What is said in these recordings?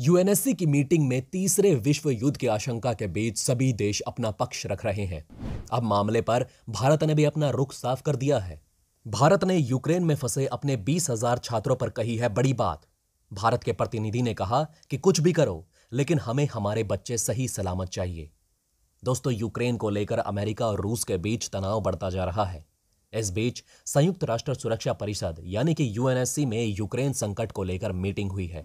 UNSC की meeting में तीसरे विश्व युद्ध की आशंका के बीच सभी देश अपना पक्ष रख रहे हैं अब मामले पर भारत ने भी अपना रुख साफ कर दिया है भारत ने यूक्रेन में फंसे अपने बीस हजार छात्रों पर कही है बड़ी बात भारत के प्रतिनिधि ने कहा कि कुछ भी करो लेकिन हमें हमारे बच्चे सही सलामत चाहिए दोस्तों यूक्रेन को लेकर अमेरिका और रूस के बीच तनाव बढ़ता जा रहा है इस बीच संयुक्त राष्ट्र सुरक्षा परिषद यानी कि यूएनएससी में यूक्रेन संकट को लेकर मीटिंग हुई है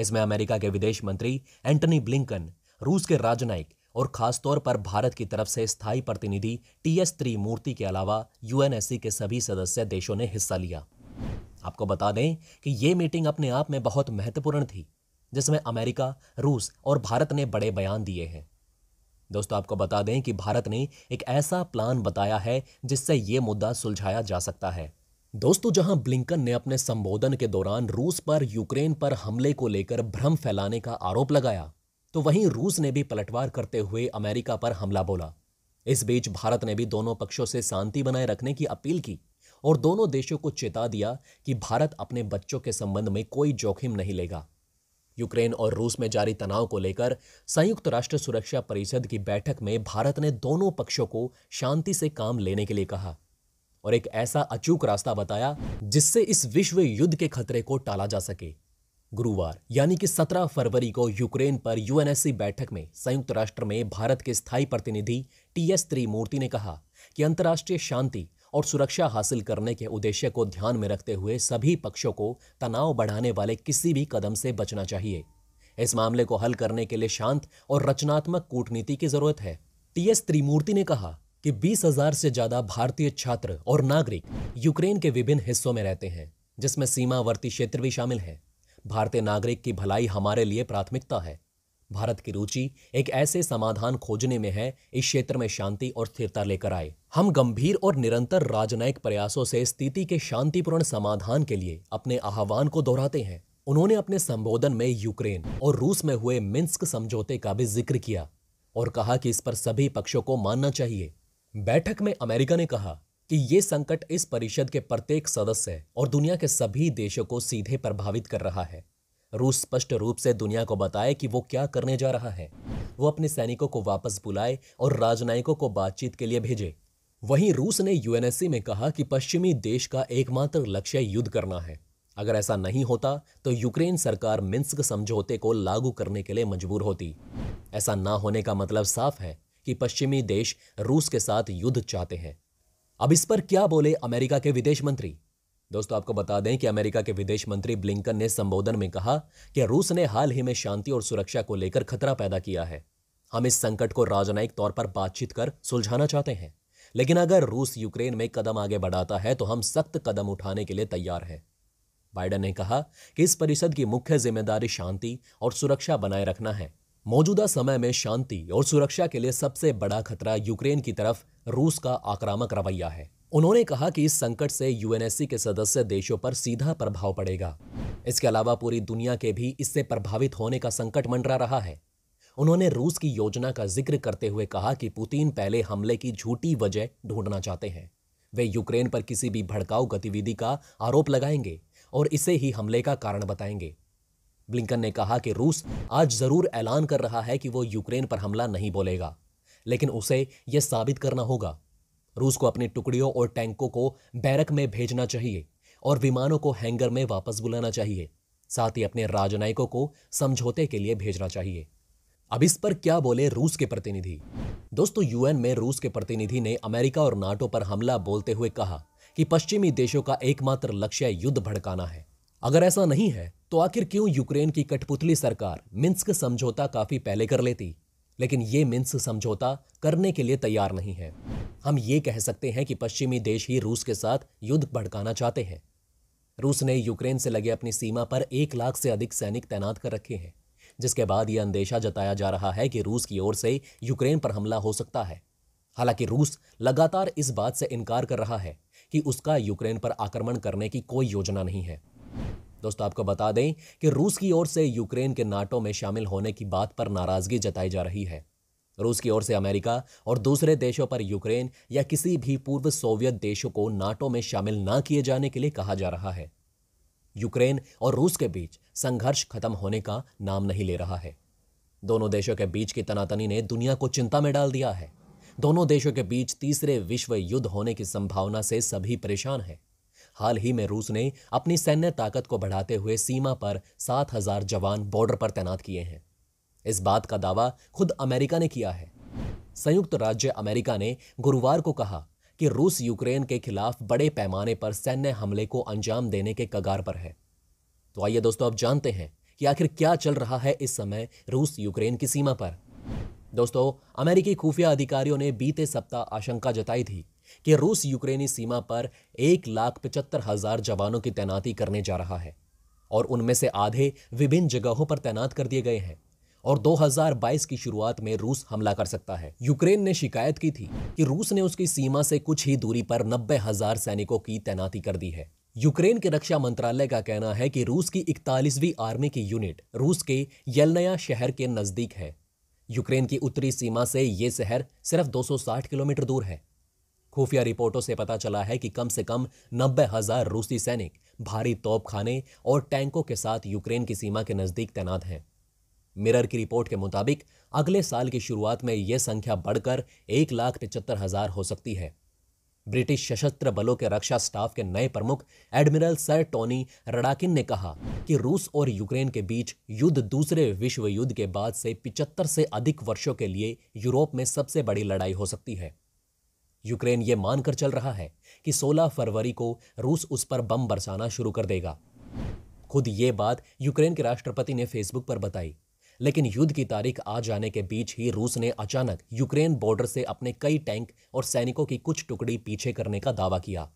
इसमें अमेरिका के विदेश मंत्री एंटनी ब्लिंकन रूस के राजनयिक और खासतौर पर भारत की तरफ से स्थायी प्रतिनिधि टी एस त्रिमूर्ति के अलावा यूएनएससी के सभी सदस्य देशों ने हिस्सा लिया आपको बता दें कि ये मीटिंग अपने आप में बहुत महत्वपूर्ण थी जिसमें अमेरिका रूस और भारत ने बड़े बयान दिए हैं दोस्तों आपको बता दें कि भारत ने एक ऐसा प्लान बताया है जिससे ये मुद्दा सुलझाया जा सकता है दोस्तों जहां ब्लिंकन ने अपने संबोधन के दौरान रूस पर यूक्रेन पर हमले को लेकर भ्रम फैलाने का आरोप लगाया तो वहीं रूस ने भी पलटवार करते हुए अमेरिका पर हमला बोला इस बीच भारत ने भी दोनों पक्षों से शांति बनाए रखने की अपील की और दोनों देशों को चेता दिया कि भारत अपने बच्चों के संबंध में कोई जोखिम नहीं लेगा यूक्रेन और रूस में जारी तनाव को लेकर संयुक्त राष्ट्र सुरक्षा परिषद की बैठक में भारत ने दोनों पक्षों को शांति से काम लेने के लिए कहा और एक ऐसा अचूक रास्ता बताया जिससे इस विश्व युद्ध के खतरे को टाला जा सके गुरुवार यानी कि 17 फरवरी को यूक्रेन पर यूएनएससी बैठक में संयुक्त राष्ट्र में भारत के स्थायी प्रतिनिधि टी एस त्रिमूर्ति ने कहा कि अंतर्राष्ट्रीय शांति और सुरक्षा हासिल करने के उद्देश्य को ध्यान में रखते हुए सभी पक्षों को तनाव बढ़ाने वाले किसी भी कदम से बचना चाहिए इस मामले को हल करने के लिए शांत और रचनात्मक कूटनीति की जरूरत है टी एस त्रिमूर्ति ने कहा कि 20,000 से ज्यादा भारतीय छात्र और नागरिक यूक्रेन के विभिन्न हिस्सों में रहते हैं जिसमें सीमावर्ती क्षेत्र भी शामिल है भारतीय नागरिक की भलाई हमारे लिए प्राथमिकता है भारत की रुचि एक ऐसे समाधान खोजने में है इस क्षेत्र में शांति और स्थिरता लेकर आए हम गंभीर और निरंतर राजनयिक प्रयासों से स्थिति के शांतिपूर्ण समाधान के लिए अपने आह्वान को दोहराते हैं उन्होंने अपने संबोधन में यूक्रेन और रूस में हुए मिन्स्क समझौते का भी जिक्र किया और कहा कि इस पर सभी पक्षों को मानना चाहिए बैठक में अमेरिका ने कहा कि ये संकट इस परिषद के प्रत्येक सदस्य और दुनिया के सभी देशों को सीधे प्रभावित कर रहा है रूस स्पष्ट रूप से दुनिया को बताए कि वो क्या करने जा रहा है वो अपने सैनिकों को वापस बुलाए और राजनयिकों को बातचीत के लिए भेजे वहीं रूस ने यूएनएससी में कहा कि पश्चिमी देश का एकमात्र लक्ष्य युद्ध करना है अगर ऐसा नहीं होता तो यूक्रेन सरकार मिन्स्क समझौते को लागू करने के लिए मजबूर होती ऐसा ना होने का मतलब साफ है कि पश्चिमी देश रूस के साथ युद्ध चाहते हैं अब इस पर क्या बोले अमेरिका के विदेश मंत्री दोस्तों आपको बता दें कि अमेरिका के विदेश मंत्री ब्लिंकन ने संबोधन में कहा कि रूस ने हाल ही में शांति और सुरक्षा को लेकर खतरा पैदा किया है हम इस संकट को राजनयिक तौर पर बातचीत कर सुलझाना चाहते हैं लेकिन अगर रूस यूक्रेन में कदम आगे बढ़ाता है तो हम सख्त कदम उठाने के लिए तैयार हैं बाइडन ने कहा कि इस परिषद की मुख्य जिम्मेदारी शांति और सुरक्षा बनाए रखना है मौजूदा समय में शांति और सुरक्षा के लिए सबसे बड़ा खतरा यूक्रेन की तरफ रूस का आक्रामक रवैया है उन्होंने कहा कि इस संकट से यूएनएससी के सदस्य देशों पर सीधा प्रभाव पड़ेगा इसके अलावा पूरी दुनिया के भी इससे प्रभावित होने का संकट मंडरा रहा है उन्होंने रूस की योजना का जिक्र करते हुए कहा कि पुतिन पहले हमले की झूठी वजह ढूंढना चाहते हैं वे यूक्रेन पर किसी भी भड़काऊ गतिविधि का आरोप लगाएंगे और इसे ही हमले का कारण बताएंगे ब्लिंकन ने कहा कि रूस आज जरूर ऐलान कर रहा है कि वो यूक्रेन पर हमला नहीं बोलेगा लेकिन उसे यह साबित करना होगा रूस को अपनी टुकड़ियों और टैंकों को बैरक में भेजना चाहिए और विमानों को हैंगर में वापस बुलाना चाहिए साथ ही अपने राजनयिकों को समझौते के लिए भेजना चाहिए अब इस पर क्या बोले रूस के प्रतिनिधि दोस्तों यूएन में रूस के प्रतिनिधि ने अमेरिका और नाटो पर हमला बोलते हुए कहा कि पश्चिमी देशों का एकमात्र लक्ष्य युद्ध भड़काना है अगर ऐसा नहीं है तो आखिर क्यों यूक्रेन की कठपुतली सरकार मिन्स्क समझौता काफी पहले कर लेती लेकिन ये मिन्स समझौता करने के लिए तैयार नहीं है हम ये कह सकते हैं कि पश्चिमी देश ही रूस के साथ युद्ध भड़काना चाहते हैं रूस ने यूक्रेन से लगे अपनी सीमा पर एक लाख से अधिक सैनिक तैनात कर रखे हैं जिसके बाद यह अंदेशा जताया जा रहा है कि रूस की ओर से यूक्रेन पर हमला हो सकता है हालांकि रूस लगातार इस बात से इनकार कर रहा है कि उसका यूक्रेन पर आक्रमण करने की कोई योजना नहीं है दोस्तों आपको बता दें कि रूस की ओर से यूक्रेन के नाटो में शामिल होने की बात पर नाराजगी जताई जा रही है रूस की ओर से अमेरिका और दूसरे देशों पर यूक्रेन या किसी भी पूर्व सोवियत देशों को नाटो में शामिल ना किए जाने के लिए कहा जा रहा है यूक्रेन और रूस के बीच संघर्ष खत्म होने का नाम नहीं ले रहा है दोनों देशों के बीच की तनातनी ने दुनिया को चिंता में डाल दिया है दोनों देशों के बीच तीसरे विश्व युद्ध होने की संभावना से सभी परेशान हैं हाल ही में रूस ने अपनी सैन्य ताकत को बढ़ाते हुए सीमा पर सात हजार जवान बॉर्डर पर तैनात किए हैं इस बात का दावा खुद अमेरिका ने किया है संयुक्त राज्य अमेरिका ने गुरुवार को कहा कि रूस यूक्रेन के खिलाफ बड़े पैमाने पर सैन्य हमले को अंजाम देने के कगार पर है तो आइए दोस्तों अब जानते हैं कि आखिर क्या चल रहा है इस समय रूस यूक्रेन की सीमा पर दोस्तों अमेरिकी खुफिया अधिकारियों ने बीते सप्ताह आशंका जताई थी कि रूस यूक्रेनी सीमा पर एक लाख पचहत्तर हजार जवानों की तैनाती करने जा रहा है और उनमें से आधे विभिन्न जगहों पर तैनात कर दिए गए हैं और 2022 की शुरुआत में रूस हमला कर सकता है यूक्रेन ने शिकायत की थी कि रूस ने उसकी सीमा से कुछ ही दूरी पर नब्बे हजार सैनिकों की तैनाती कर दी है यूक्रेन के रक्षा मंत्रालय का कहना है कि रूस की इकतालीसवीं आर्मी की यूनिट रूस के यलनया शहर के नजदीक है यूक्रेन की उत्तरी सीमा से ये शहर सिर्फ 260 किलोमीटर दूर है खुफिया रिपोर्टों से पता चला है कि कम से कम नब्बे हजार रूसी सैनिक भारी तोपखाने और टैंकों के साथ यूक्रेन की सीमा के नजदीक तैनात हैं मिरर की रिपोर्ट के मुताबिक अगले साल की शुरुआत में यह संख्या बढ़कर एक लाख पचहत्तर हजार हो सकती है ब्रिटिश सशस्त्र बलों के रक्षा स्टाफ के नए प्रमुख एडमिरल सर टोनी रडाकिन ने कहा कि रूस और यूक्रेन के बीच युद्ध दूसरे विश्व युद्ध के बाद से पिचहत्तर से अधिक वर्षों के लिए यूरोप में सबसे बड़ी लड़ाई हो सकती है यूक्रेन ये मानकर चल रहा है कि 16 फरवरी को रूस उस पर बम बरसाना शुरू कर देगा खुद ये बात यूक्रेन के राष्ट्रपति ने फेसबुक पर बताई लेकिन युद्ध की तारीख आ जाने के बीच ही रूस ने अचानक यूक्रेन बॉर्डर से अपने कई टैंक और सैनिकों की कुछ टुकड़ी पीछे करने का दावा किया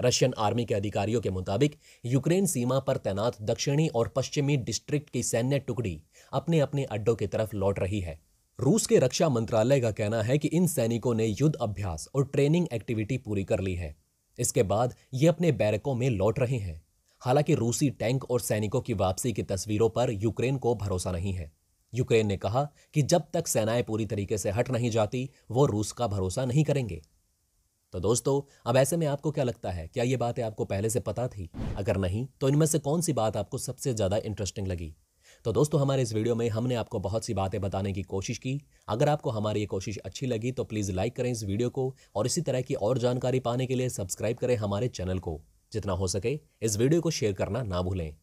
रशियन आर्मी के अधिकारियों के मुताबिक यूक्रेन सीमा पर तैनात दक्षिणी और पश्चिमी डिस्ट्रिक्ट की सैन्य टुकड़ी अपने अपने अड्डों की तरफ लौट रही है रूस के रक्षा मंत्रालय का कहना है कि इन सैनिकों ने युद्ध अभ्यास और ट्रेनिंग एक्टिविटी पूरी कर ली है इसके बाद ये अपने बैरकों में लौट रहे हैं हालांकि रूसी टैंक और सैनिकों की वापसी की तस्वीरों पर यूक्रेन को भरोसा नहीं है यूक्रेन ने कहा कि जब तक सेनाएं पूरी तरीके से हट नहीं जाती वो रूस का भरोसा नहीं करेंगे तो दोस्तों अब ऐसे में आपको क्या लगता है क्या ये बातें आपको पहले से पता थी अगर नहीं तो इनमें से कौन सी बात आपको सबसे ज़्यादा इंटरेस्टिंग लगी तो दोस्तों हमारे इस वीडियो में हमने आपको बहुत सी बातें बताने की कोशिश की अगर आपको हमारी ये कोशिश अच्छी लगी तो प्लीज़ लाइक करें इस वीडियो को और इसी तरह की और जानकारी पाने के लिए सब्सक्राइब करें हमारे चैनल को जितना हो सके इस वीडियो को शेयर करना ना भूलें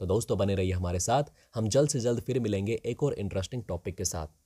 तो दोस्तों बने रहिए हमारे साथ हम जल्द से जल्द फिर मिलेंगे एक और इंटरेस्टिंग टॉपिक के साथ